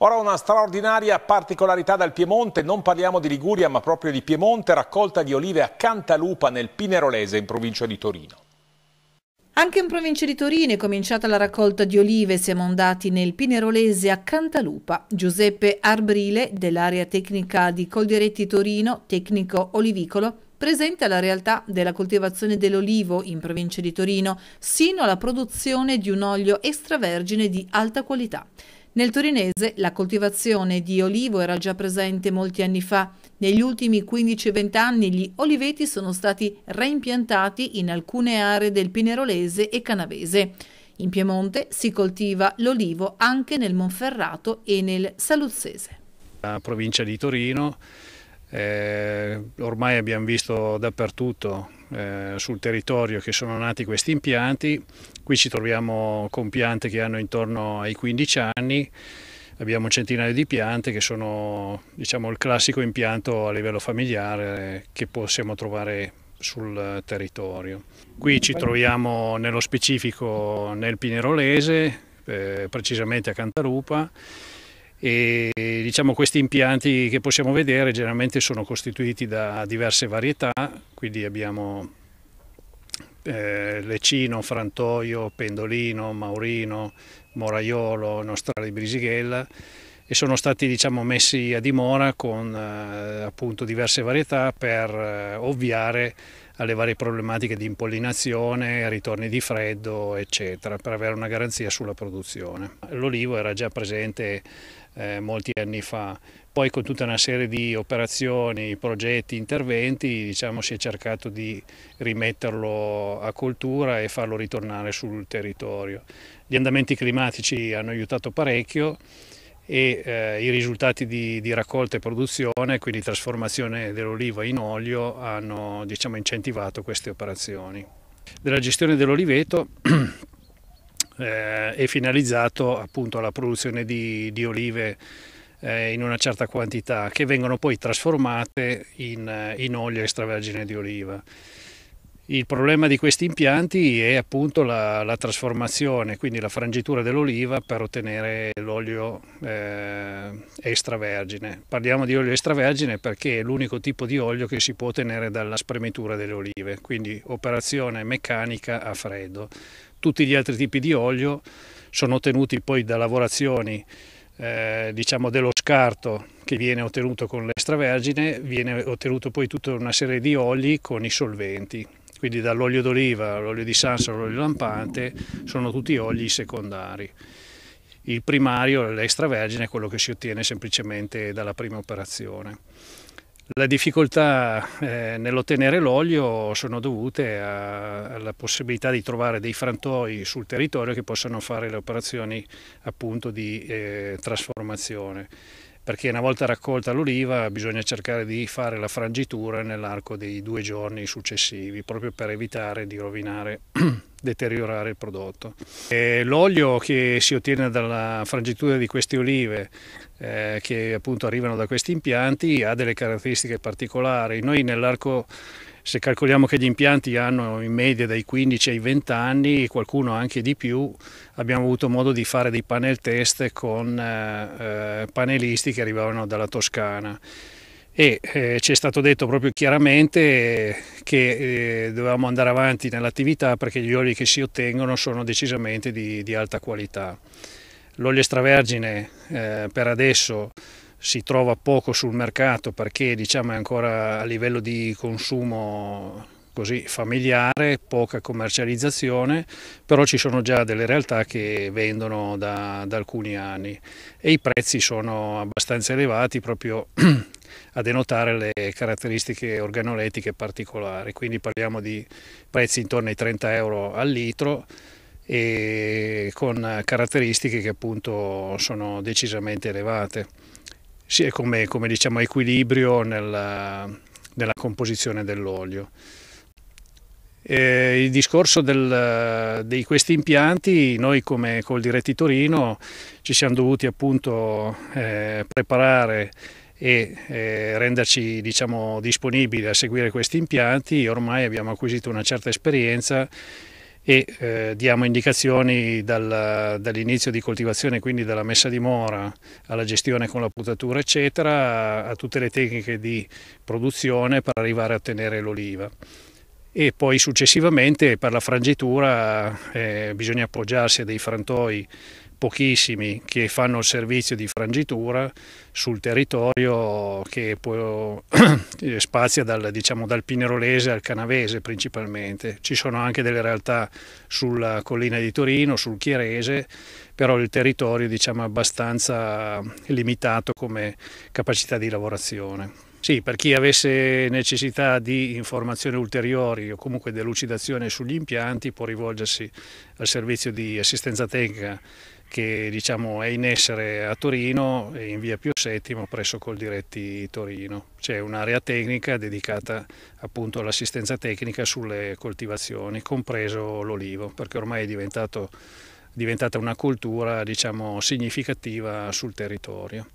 Ora una straordinaria particolarità dal Piemonte, non parliamo di Liguria ma proprio di Piemonte, raccolta di olive a Cantalupa nel Pinerolese in provincia di Torino. Anche in provincia di Torino è cominciata la raccolta di olive, siamo andati nel Pinerolese a Cantalupa. Giuseppe Arbrile dell'area tecnica di Coldiretti Torino, tecnico olivicolo, presenta la realtà della coltivazione dell'olivo in provincia di Torino sino alla produzione di un olio extravergine di alta qualità. Nel torinese la coltivazione di olivo era già presente molti anni fa. Negli ultimi 15-20 anni gli oliveti sono stati reimpiantati in alcune aree del Pinerolese e Canavese. In Piemonte si coltiva l'olivo anche nel Monferrato e nel Saluzzese. La provincia di Torino eh, ormai abbiamo visto dappertutto eh, sul territorio che sono nati questi impianti. Qui ci troviamo con piante che hanno intorno ai 15 anni, abbiamo centinaia di piante che sono diciamo, il classico impianto a livello familiare che possiamo trovare sul territorio. Qui ci troviamo nello specifico nel Pinerolese, eh, precisamente a Cantalupa e diciamo questi impianti che possiamo vedere generalmente sono costituiti da diverse varietà, quindi abbiamo eh, Lecino, Frantoio, Pendolino, Maurino, Moraiolo, Nostra di Brisighella e sono stati diciamo, messi a dimora con eh, appunto diverse varietà per eh, ovviare alle varie problematiche di impollinazione, ritorni di freddo, eccetera, per avere una garanzia sulla produzione. L'olivo era già presente eh, molti anni fa, poi con tutta una serie di operazioni, progetti, interventi diciamo, si è cercato di rimetterlo a coltura e farlo ritornare sul territorio. Gli andamenti climatici hanno aiutato parecchio, e eh, i risultati di, di, raccolta e produzione, quindi trasformazione dell'oliva in olio, hanno diciamo, incentivato queste operazioni. Della gestione dell'oliveto eh, è finalizzato appunto alla produzione di, di olive eh, in una certa quantità che vengono poi trasformate in, eh, in olio extravergine di oliva. Il problema di questi impianti è appunto la, la trasformazione, quindi la frangitura dell'oliva per ottenere l'olio eh, extravergine. Parliamo di olio extravergine perché è l'unico tipo di olio che si può ottenere dalla spremitura delle olive, quindi operazione meccanica a freddo. Tutti gli altri tipi di olio sono ottenuti poi da lavorazioni eh, diciamo dello scarto che viene ottenuto con l'extravergine, viene ottenuto poi tutta una serie di oli con i solventi quindi dall'olio d'oliva all'olio di salsa all'olio lampante sono tutti oli secondari. Il primario, l'extravergine, è quello che si ottiene semplicemente dalla prima operazione. La difficoltà eh, nell'ottenere l'olio sono dovute a, alla possibilità di trovare dei frantoi sul territorio che possano fare le operazioni appunto di eh, trasformazione perché una volta raccolta l'oliva bisogna cercare di fare la frangitura nell'arco dei due giorni successivi, proprio per evitare di rovinare deteriorare il prodotto. l'olio che si ottiene dalla frangitura di queste olive eh, che appunto arrivano da questi impianti ha delle caratteristiche particolari. Noi nell'arco se calcoliamo che gli impianti hanno in media dai 15 ai 20 anni, qualcuno anche di più, abbiamo avuto modo di fare dei panel test con eh, eh panelisti che arrivavano dalla Toscana e eh, ci è stato detto proprio chiaramente che eh, dovevamo andare avanti nell'attività perché gli oli che si ottengono sono decisamente di, di alta qualità. L'olio extravergine eh, per adesso si trova poco sul mercato perché diciamo, è ancora a livello di consumo così familiare, poca commercializzazione, però ci sono già delle realtà che vendono da, da alcuni anni e i prezzi sono abbastanza elevati proprio a denotare le caratteristiche organolettiche particolari, quindi parliamo di prezzi intorno ai 30 euro al litro e con caratteristiche che appunto sono decisamente elevate, sia come, come diciamo equilibrio nella, nella composizione dell'olio. Eh, il discorso del, di questi impianti, noi come col Diretti Torino ci siamo dovuti appunto eh, preparare e eh, renderci diciamo, disponibili a seguire questi impianti, ormai abbiamo acquisito una certa esperienza e eh, diamo indicazioni dal, dall'inizio di coltivazione, quindi dalla messa di mora alla gestione con la putatura, eccetera, a, a tutte le tecniche di produzione per arrivare a ottenere l'oliva e poi successivamente per la frangitura eh, bisogna appoggiarsi a dei frantoi pochissimi che fanno il servizio di frangitura sul territorio che poi spazia dal, diciamo, dal Pinerolese al Canavese principalmente. Ci sono anche delle realtà sulla collina di Torino, sul Chierese, però il territorio diciamo, è abbastanza limitato come capacità di lavorazione. Sì, per chi avesse necessità di informazioni ulteriori o comunque delucidazione sugli impianti può rivolgersi al servizio di assistenza tecnica che diciamo, è in essere a Torino in via Pio Settimo presso Coldiretti Torino. C'è un'area tecnica dedicata appunto all'assistenza tecnica sulle coltivazioni, compreso l'olivo, perché ormai è diventata una cultura diciamo, significativa sul territorio.